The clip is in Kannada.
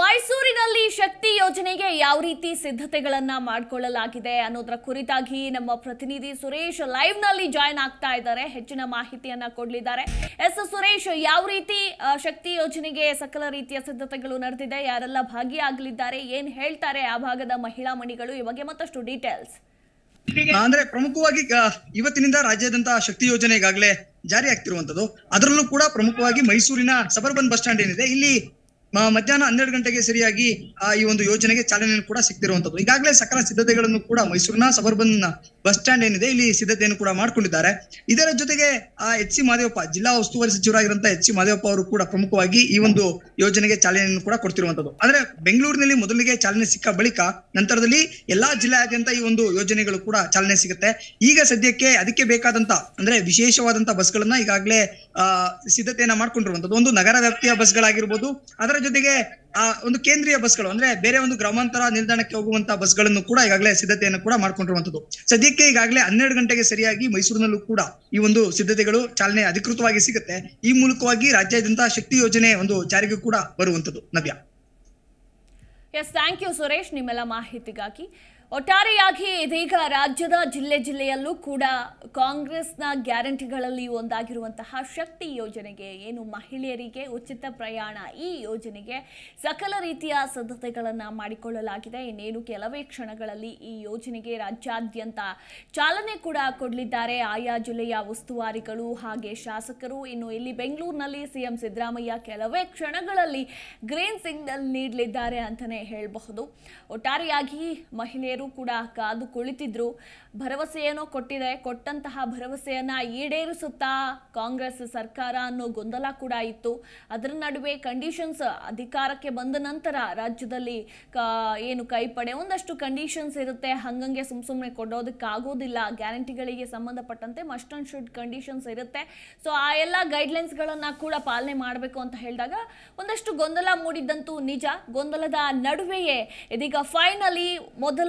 ಮೈಸೂರಿನಲ್ಲಿ ಶಕ್ತಿ ಯೋಜನೆಗೆ ಯಾವ ರೀತಿ ಸಿದ್ಧತೆಗಳನ್ನ ಮಾಡಿಕೊಳ್ಳಲಾಗಿದೆ ಅನ್ನೋದ್ರ ಕುರಿತಾಗಿ ನಮ್ಮ ಪ್ರತಿನಿಧಿ ಸುರೇಶ್ ಲೈವ್ ನಲ್ಲಿ ಜಾಯಿನ್ ಆಗ್ತಾ ಇದ್ದಾರೆ ಹೆಚ್ಚಿನ ಮಾಹಿತಿಯನ್ನ ಕೊಡ್ಲಿದ್ದಾರೆ ಎಸ್ ಸುರೇಶ್ ಯಾವ ರೀತಿ ಶಕ್ತಿ ಯೋಜನೆಗೆ ಸಕಲ ರೀತಿಯ ಸಿದ್ಧತೆಗಳು ನಡೆದಿದೆ ಯಾರೆಲ್ಲ ಭಾಗಿಯಾಗಲಿದ್ದಾರೆ ಏನ್ ಹೇಳ್ತಾರೆ ಆ ಭಾಗದ ಮಹಿಳಾ ಮಣಿಗಳು ಈ ಬಗ್ಗೆ ಮತ್ತಷ್ಟು ಡೀಟೇಲ್ಸ್ ಅಂದ್ರೆ ಪ್ರಮುಖವಾಗಿ ಇವತ್ತಿನಿಂದ ರಾಜ್ಯಾದ್ಯಂತ ಶಕ್ತಿ ಯೋಜನೆ ಈಗಾಗಲೇ ಜಾರಿ ಆಗ್ತಿರುವಂತದ್ದು ಅದರಲ್ಲೂ ಕೂಡ ಪ್ರಮುಖವಾಗಿ ಮೈಸೂರಿನ ಸಬರ್ಬನ್ ಬಸ್ ಸ್ಟ್ಯಾಂಡ್ ಏನಿದೆ ಇಲ್ಲಿ ಮಧ್ಯಾಹ್ನ ಹನ್ನೆರಡು ಗಂಟೆಗೆ ಸರಿಯಾಗಿ ಆ ಈ ಒಂದು ಯೋಜನೆಗೆ ಚಾಲನೆ ಕೂಡ ಸಿಗ್ತಿರುವಂತದ್ದು ಈಗಾಗಲೇ ಸಕಲ ಸಿದ್ಧತೆಗಳನ್ನು ಕೂಡ ಮೈಸೂರಿನ ಸಬರ್ಬನ್ ಬಸ್ ಸ್ಟ್ಯಾಂಡ್ ಏನಿದೆ ಇಲ್ಲಿ ಸಿದ್ಧತೆಯನ್ನು ಕೂಡ ಮಾಡ್ಕೊಂಡಿದ್ದಾರೆ ಇದರ ಜೊತೆಗೆ ಆ ಎಚ್ ಸಿ ಮಾದೇವಪ್ಪ ಜಿಲ್ಲಾ ಉಸ್ತುವಾರಿ ಸಚಿವರಾಗಿರುವಂತಹ ಎಚ್ ಸಿ ಮಾದೇವಪ್ಪ ಅವರು ಕೂಡ ಪ್ರಮುಖವಾಗಿ ಈ ಒಂದು ಯೋಜನೆಗೆ ಚಾಲನೆಯನ್ನು ಕೂಡ ಕೊಡ್ತಿರುವಂತದ್ದು ಅಂದ್ರೆ ಬೆಂಗಳೂರಿನಲ್ಲಿ ಮೊದಲಿಗೆ ಚಾಲನೆ ಸಿಕ್ಕ ಬಳಿಕ ನಂತರದಲ್ಲಿ ಎಲ್ಲಾ ಜಿಲ್ಲೆಯಾದ್ಯಂತ ಈ ಒಂದು ಯೋಜನೆಗಳು ಕೂಡ ಚಾಲನೆ ಸಿಗುತ್ತೆ ಈಗ ಸದ್ಯಕ್ಕೆ ಅದಕ್ಕೆ ಬೇಕಾದಂತ ಅಂದ್ರೆ ವಿಶೇಷವಾದಂತಹ ಬಸ್ಗಳನ್ನ ಈಗಾಗಲೇ ಆ ಸಿದ್ಧತೆಯನ್ನ ಮಾಡ್ಕೊಂಡಿರುವಂತದ್ದು ಒಂದು ನಗರ ವ್ಯಾಪ್ತಿಯ ಬಸ್ಗಳಾಗಿರ್ಬೋದು ಅದರ ಜೊತೆಗೆ ಆ ಒಂದು ಕೇಂದ್ರೀಯ ಬಸ್ಗಳು ಅಂದ್ರೆ ಬೇರೆ ಒಂದು ಗ್ರಾಮಾಂತರ ನಿಲ್ದಾಣಕ್ಕೆ ಹೋಗುವಂತಹ ಬಸ್ಗಳನ್ನು ಕೂಡ ಈಗಾಗಲೇ ಸಿದ್ಧತೆಯನ್ನು ಕೂಡ ಮಾಡ್ಕೊಂಡಿರುವಂತದ್ದು ಸದ್ಯಕ್ಕೆ ಈಗಾಗಲೇ ಹನ್ನೆರಡು ಗಂಟೆಗೆ ಸರಿಯಾಗಿ ಮೈಸೂರಿನಲ್ಲೂ ಕೂಡ ಈ ಒಂದು ಸಿದ್ಧತೆಗಳು ಚಾಲನೆ ಅಧಿಕೃತವಾಗಿ ಸಿಗುತ್ತೆ ಈ ಮೂಲಕವಾಗಿ ರಾಜ್ಯಾದ್ಯಂತ ಶಕ್ತಿ ಯೋಜನೆ ಒಂದು ಜಾರಿಗೆ ಕೂಡ ಬರುವಂತದ್ದು Navya yes thank you Suresh ನಿಮ್ಮೆಲ್ಲ ಮಾಹಿತಿಗಾಗಿ ಒಟ್ಟಾರೆಯಾಗಿ ಇದೀಗ ರಾಜ್ಯದ ಜಿಲ್ಲೆ ಜಿಲ್ಲೆಯಲ್ಲೂ ಕೂಡ ಕಾಂಗ್ರೆಸ್ನ ಗ್ಯಾರಂಟಿಗಳಲ್ಲಿ ಒಂದಾಗಿರುವಂತಹ ಶಕ್ತಿ ಯೋಜನೆಗೆ ಏನು ಮಹಿಳೆಯರಿಗೆ ಉಚಿತ ಪ್ರಯಾಣ ಈ ಯೋಜನೆಗೆ ಸಕಲ ರೀತಿಯ ಸಿದ್ಧತೆಗಳನ್ನು ಮಾಡಿಕೊಳ್ಳಲಾಗಿದೆ ಇನ್ನೇನು ಕೆಲವೇ ಕ್ಷಣಗಳಲ್ಲಿ ಈ ಯೋಜನೆಗೆ ರಾಜ್ಯಾದ್ಯಂತ ಚಾಲನೆ ಕೂಡ ಕೊಡಲಿದ್ದಾರೆ ಆಯಾ ಜಿಲ್ಲೆಯ ಉಸ್ತುವಾರಿಗಳು ಹಾಗೆ ಶಾಸಕರು ಇನ್ನು ಇಲ್ಲಿ ಬೆಂಗಳೂರಿನಲ್ಲಿ ಸಿಎಂ ಸಿದ್ದರಾಮಯ್ಯ ಕೆಲವೇ ಕ್ಷಣಗಳಲ್ಲಿ ಗ್ರೀನ್ ಸಿಗ್ನಲ್ ನೀಡಲಿದ್ದಾರೆ ಅಂತಲೇ ಹೇಳಬಹುದು ಒಟ್ಟಾರೆಯಾಗಿ ಮಹಿಳೆಯರು ಕೂಡ ಕಾದು ಕುಳಿತಿದ್ರು ಭರವಸೆಯೇನೋ ಕೊಟ್ಟಿದೆ ಕೊಟ್ಟಂತಹ ಭರವಸೆಯನ್ನ ಈಡೇರಿಸುತ್ತಾ ಕಾಂಗ್ರೆಸ್ ಸರ್ಕಾರ ಅನ್ನೋ ಗೊಂದಲ ಕೂಡ ಇತ್ತು ಅದರ ನಡುವೆ ಕಂಡೀಷನ್ಸ್ ಅಧಿಕಾರಕ್ಕೆ ಬಂದ ನಂತರ ರಾಜ್ಯದಲ್ಲಿ ಏನು ಕೈಪಡೆ ಒಂದಷ್ಟು ಕಂಡೀಷನ್ಸ್ ಇರುತ್ತೆ ಹಂಗಂಗೆ ಸುಮ್ ಸುಮ್ಮನೆ ಕೊಡೋದಕ್ಕಾಗೋದಿಲ್ಲ ಗ್ಯಾರಂಟಿಗಳಿಗೆ ಸಂಬಂಧಪಟ್ಟಂತೆ ಮಸ್ಟ್ ಅಂಡ್ ಶುಡ್ ಕಂಡೀಷನ್ಸ್ ಇರುತ್ತೆ ಸೊ ಆ ಎಲ್ಲ ಗೈಡ್ಲೈನ್ಸ್ಗಳನ್ನು ಕೂಡ ಪಾಲನೆ ಮಾಡಬೇಕು ಅಂತ ಹೇಳಿದಾಗ ಒಂದಷ್ಟು ಗೊಂದಲ ಮೂಡಿದ್ದಂತೂ ನಿಜ ಗೊಂದಲದ ನಡುವೆಯೇ ಇದೀಗ ಫೈನಲಿ ಮೊದಲ